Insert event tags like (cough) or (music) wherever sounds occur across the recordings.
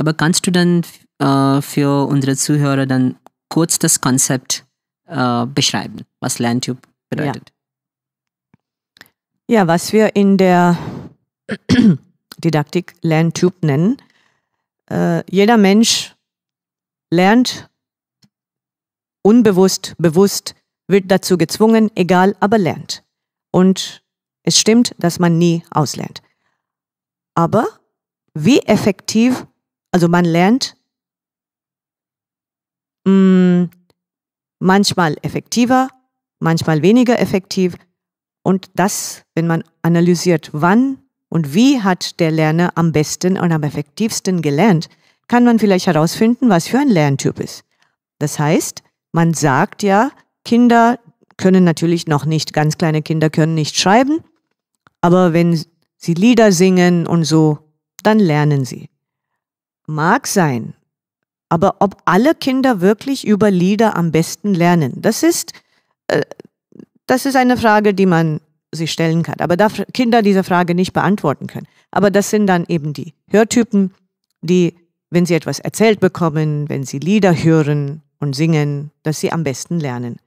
Aber kannst du dann äh, für unsere Zuhörer dann kurz das Konzept äh, beschreiben, was LandTube bedeutet? Ja. ja, was wir in der (clears throat) Didaktik LandTube nennen, äh, jeder Mensch lernt unbewusst, bewusst, wird dazu gezwungen, egal, aber lernt. Und es stimmt, dass man nie auslernt. Aber wie effektiv also man lernt mh, mm, manchmal effektiver, manchmal weniger effektiv. Und das, wenn man analysiert, wann und wie hat der Lerner am besten und am effektivsten gelernt, kann man vielleicht herausfinden, was für ein Lerntyp ist. Das heißt, man sagt ja, Kinder können natürlich noch nicht, ganz kleine Kinder können nicht schreiben, aber wenn sie Lieder singen und so, dann lernen sie. Mag sein. Aber ob alle Kinder wirklich über Lieder am besten lernen, das ist, äh, das ist eine Frage, die man sich stellen kann. Aber da Kinder diese Frage nicht beantworten können. Aber das sind dann eben die Hörtypen, die, wenn sie etwas erzählt bekommen, wenn sie Lieder hören und singen, dass sie am besten lernen.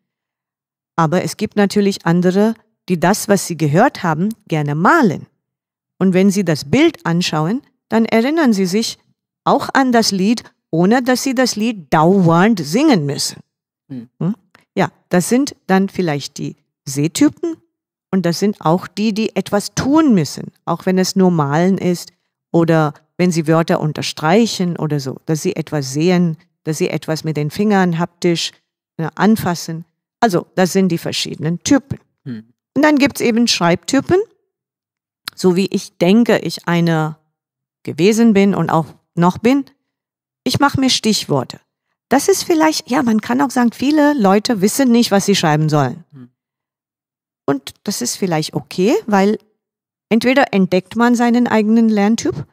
Aber es gibt natürlich andere, die das, was sie gehört haben, gerne malen. Und wenn sie das Bild anschauen, dann erinnern sie sich, auch an das Lied, ohne dass sie das Lied dauernd singen müssen. Hm. hm? Ja, das sind dann vielleicht die Seetypen und das sind auch die, die etwas tun müssen, auch wenn es nur malen ist oder wenn sie Wörter unterstreichen oder so, dass sie etwas sehen, dass sie etwas mit den Fingern haptisch ja, ne, anfassen. Also, das sind die verschiedenen Typen. Hm. Und dann gibt es eben Schreibtypen, so wie ich denke, ich eine gewesen bin und auch noch bin? Ich mache mir Stichworte. Das ist vielleicht, ja, man kann auch sagen, viele Leute wissen nicht, was sie schreiben sollen. Hm. Und das ist vielleicht okay, weil entweder entdeckt man seinen eigenen Lerntyp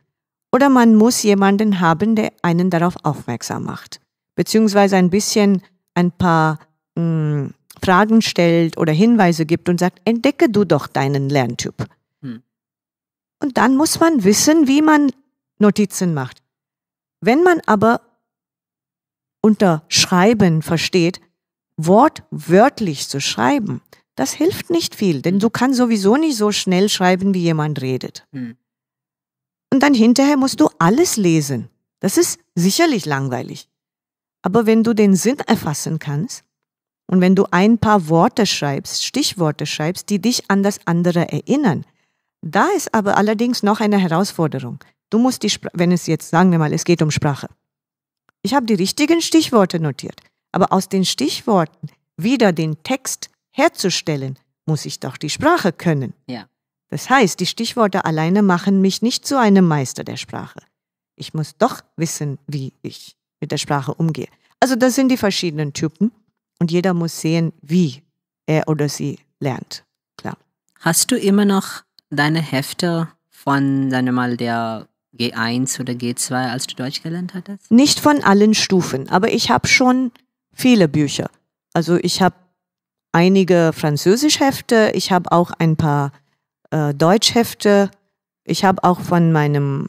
oder man muss jemanden haben, der einen darauf aufmerksam macht. Beziehungsweise ein bisschen ein paar mh, hm, Fragen stellt oder Hinweise gibt und sagt, entdecke du doch deinen Lerntyp. Hm. Und dann muss man wissen, wie man Notizen macht. Wenn man aber unter Schreiben versteht, wortwörtlich zu schreiben, das hilft nicht viel, denn du kannst sowieso nicht so schnell schreiben, wie jemand redet. Hm. Und dann hinterher musst du alles lesen. Das ist sicherlich langweilig. Aber wenn du den Sinn erfassen kannst und wenn du ein paar Worte schreibst, Stichworte schreibst, die dich an das andere erinnern, da ist aber allerdings noch eine Herausforderung. Du musst die, Spr wenn es jetzt, sagen wir mal, es geht um Sprache. Ich habe die richtigen Stichworte notiert, aber aus den Stichworten wieder den Text herzustellen, muss ich doch die Sprache können. Ja. Das heißt, die Stichworte alleine machen mich nicht zu einem Meister der Sprache. Ich muss doch wissen, wie ich mit der Sprache umgehe. Also das sind die verschiedenen Typen und jeder muss sehen, wie er oder sie lernt. Klar. Hast du immer noch deine Hefte von, sagen wir mal, der G1 oder G2, als du Deutsch gelernt hattest? Nicht von allen Stufen, aber ich habe schon viele Bücher. Also ich habe einige Französischhefte, ich habe auch ein paar äh, Deutschhefte, ich habe auch von meinem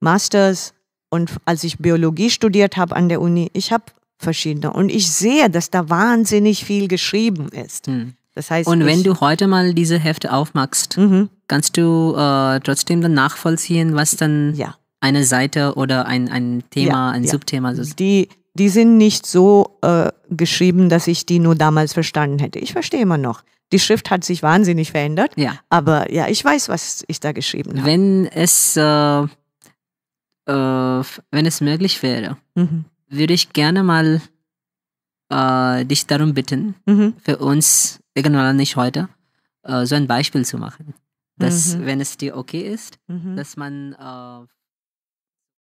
Masters und als ich Biologie studiert habe an der Uni, ich habe verschiedene und ich sehe, dass da wahnsinnig viel geschrieben ist. Hm. Das heißt, und wenn du heute mal diese Hefte aufmachst, mhm. kannst du äh, trotzdem dann nachvollziehen, was dann ja. eine Seite oder ein, ein Thema, ja, ein ja. Subthema ist. Die, die sind nicht so äh, geschrieben, dass ich die nur damals verstanden hätte. Ich verstehe immer noch. Die Schrift hat sich wahnsinnig verändert, ja. aber ja, ich weiß, was ich da geschrieben habe. Wenn es, äh, äh wenn es möglich wäre, mhm. würde ich gerne mal äh, dich darum bitten, mhm. für uns irgendwann nicht heute äh, so ein Beispiel zu machen. Dass, mhm. wenn es dir okay ist, mhm. dass man äh,